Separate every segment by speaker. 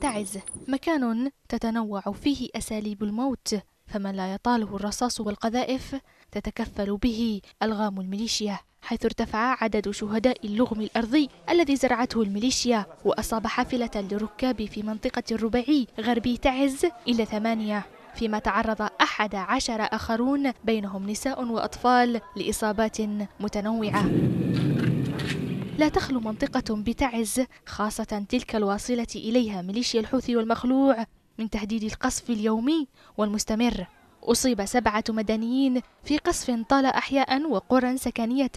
Speaker 1: تعز مكان تتنوع فيه أساليب الموت فمن لا يطاله الرصاص والقذائف تتكفل به ألغام الميليشيا حيث ارتفع عدد شهداء اللغم الأرضي الذي زرعته الميليشيا وأصاب حافلة للركاب في منطقة الربعي غربي تعز إلى ثمانية فيما تعرض أحد عشر آخرون بينهم نساء وأطفال لإصابات متنوعة لا تخلو منطقة بتعز خاصة تلك الواصلة إليها ميليشيا الحوثي والمخلوع من تهديد القصف اليومي والمستمر أصيب سبعة مدنيين في قصف طال أحياء وقرى سكنية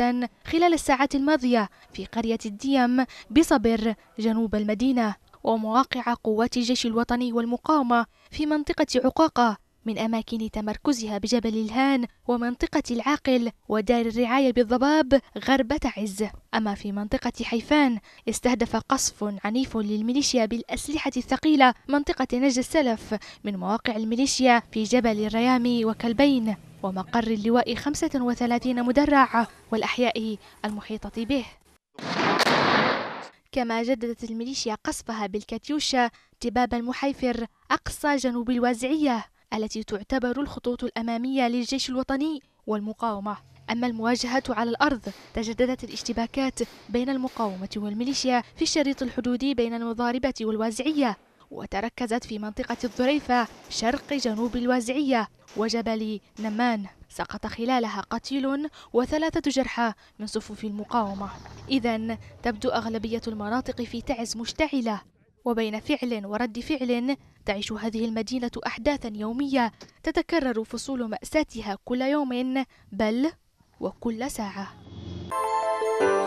Speaker 1: خلال الساعات الماضية في قرية الديم بصبر جنوب المدينة ومواقع قوات الجيش الوطني والمقاومة في منطقة عقاقة من أماكن تمركزها بجبل الهان ومنطقة العاقل ودار الرعاية بالضباب غرب تعز أما في منطقة حيفان استهدف قصف عنيف للميليشيا بالأسلحة الثقيلة منطقة نجد السلف من مواقع الميليشيا في جبل الريامي وكلبين ومقر اللواء 35 مدرع والأحياء المحيطة به كما جددت الميليشيا قصفها بالكاتيوشا تباب المحيفر أقصى جنوب الوازعية التي تعتبر الخطوط الأمامية للجيش الوطني والمقاومة أما المواجهة على الأرض تجددت الاشتباكات بين المقاومة والميليشيا في الشريط الحدودي بين المضاربة والوازعية وتركزت في منطقة الظريفة شرق جنوب الوازعية وجبل نمان سقط خلالها قتيل وثلاثة جرحى من صفوف المقاومة إذا تبدو أغلبية المناطق في تعز مشتعلة وبين فعل ورد فعل تعيش هذه المدينة أحداثا يومية تتكرر فصول مأساتها كل يوم بل وكل ساعة.